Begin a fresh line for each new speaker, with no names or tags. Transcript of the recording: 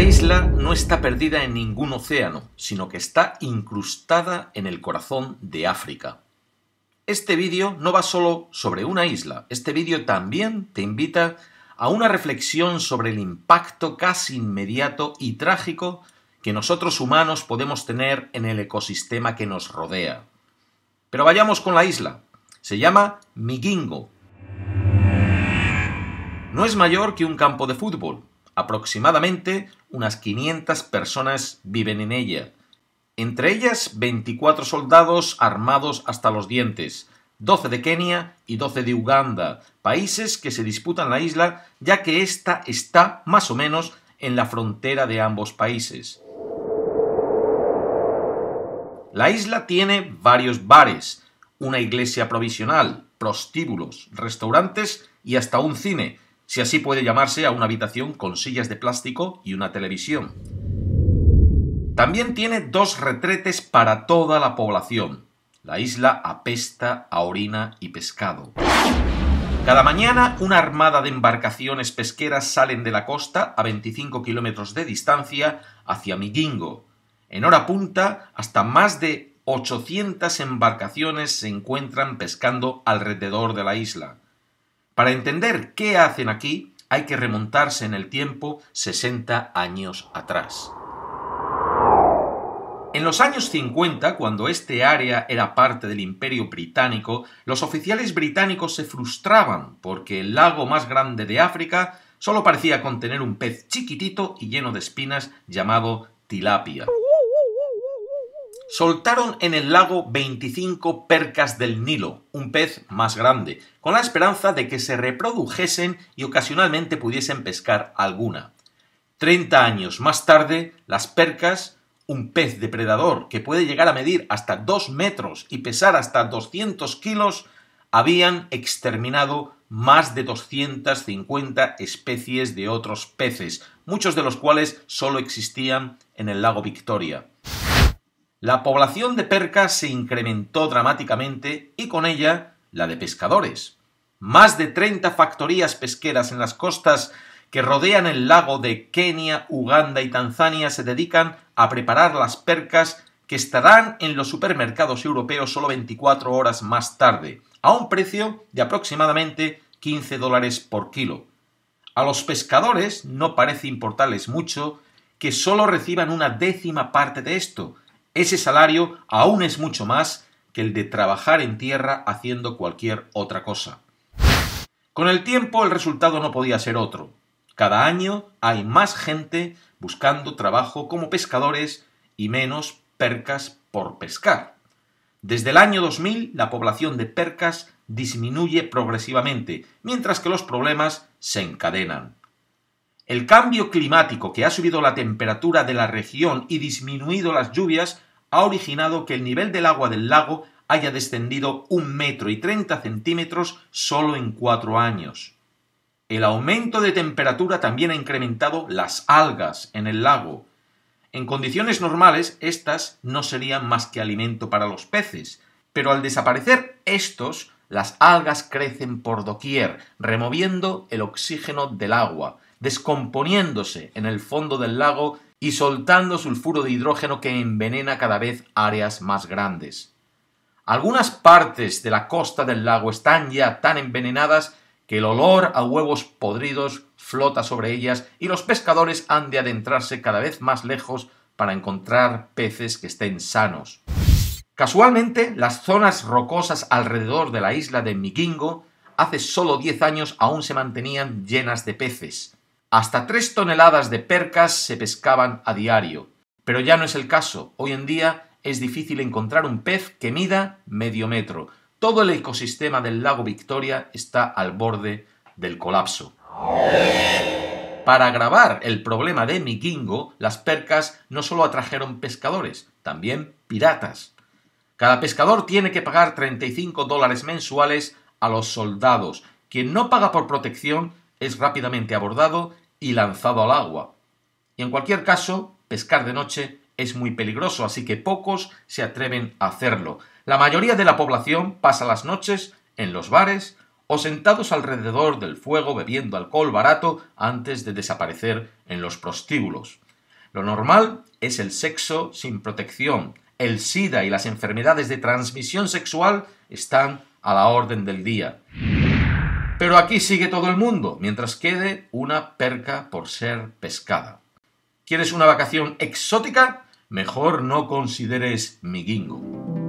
La isla no está perdida en ningún océano, sino que está incrustada en el corazón de África. Este vídeo no va solo sobre una isla, este vídeo también te invita a una reflexión sobre el impacto casi inmediato y trágico que nosotros humanos podemos tener en el ecosistema que nos rodea. Pero vayamos con la isla. Se llama Migingo. No es mayor que un campo de fútbol, aproximadamente unas 500 personas viven en ella, entre ellas 24 soldados armados hasta los dientes, 12 de Kenia y 12 de Uganda, países que se disputan la isla ya que ésta está más o menos en la frontera de ambos países. La isla tiene varios bares, una iglesia provisional, prostíbulos, restaurantes y hasta un cine, si así puede llamarse a una habitación con sillas de plástico y una televisión. También tiene dos retretes para toda la población. La isla apesta a orina y pescado. Cada mañana una armada de embarcaciones pesqueras salen de la costa a 25 kilómetros de distancia hacia Migingo. En hora punta, hasta más de 800 embarcaciones se encuentran pescando alrededor de la isla. Para entender qué hacen aquí, hay que remontarse en el tiempo 60 años atrás. En los años 50, cuando este área era parte del imperio británico, los oficiales británicos se frustraban porque el lago más grande de África solo parecía contener un pez chiquitito y lleno de espinas llamado tilapia soltaron en el lago 25 percas del Nilo, un pez más grande, con la esperanza de que se reprodujesen y ocasionalmente pudiesen pescar alguna. Treinta años más tarde, las percas, un pez depredador que puede llegar a medir hasta dos metros y pesar hasta 200 kilos, habían exterminado más de 250 especies de otros peces, muchos de los cuales solo existían en el lago Victoria. La población de percas se incrementó dramáticamente y con ella la de pescadores. Más de 30 factorías pesqueras en las costas que rodean el lago de Kenia, Uganda y Tanzania se dedican a preparar las percas que estarán en los supermercados europeos solo 24 horas más tarde, a un precio de aproximadamente 15 dólares por kilo. A los pescadores no parece importarles mucho que solo reciban una décima parte de esto, ese salario aún es mucho más que el de trabajar en tierra haciendo cualquier otra cosa. Con el tiempo el resultado no podía ser otro. Cada año hay más gente buscando trabajo como pescadores y menos percas por pescar. Desde el año 2000 la población de percas disminuye progresivamente, mientras que los problemas se encadenan. El cambio climático que ha subido la temperatura de la región y disminuido las lluvias ha originado que el nivel del agua del lago haya descendido un metro y treinta centímetros solo en cuatro años. El aumento de temperatura también ha incrementado las algas en el lago. En condiciones normales, estas no serían más que alimento para los peces, pero al desaparecer estos, las algas crecen por doquier, removiendo el oxígeno del agua, descomponiéndose en el fondo del lago y soltando sulfuro de hidrógeno que envenena cada vez áreas más grandes. Algunas partes de la costa del lago están ya tan envenenadas que el olor a huevos podridos flota sobre ellas y los pescadores han de adentrarse cada vez más lejos para encontrar peces que estén sanos. Casualmente, las zonas rocosas alrededor de la isla de Miquingo hace solo 10 años aún se mantenían llenas de peces. Hasta tres toneladas de percas se pescaban a diario, pero ya no es el caso. Hoy en día es difícil encontrar un pez que mida medio metro. Todo el ecosistema del lago Victoria está al borde del colapso. Para agravar el problema de Mikingo, las percas no solo atrajeron pescadores, también piratas. Cada pescador tiene que pagar 35 dólares mensuales a los soldados. Quien no paga por protección es rápidamente abordado y lanzado al agua. Y en cualquier caso, pescar de noche es muy peligroso, así que pocos se atreven a hacerlo. La mayoría de la población pasa las noches en los bares o sentados alrededor del fuego bebiendo alcohol barato antes de desaparecer en los prostíbulos. Lo normal es el sexo sin protección. El SIDA y las enfermedades de transmisión sexual están a la orden del día. Pero aquí sigue todo el mundo, mientras quede una perca por ser pescada. ¿Quieres una vacación exótica? Mejor no consideres mi guingo.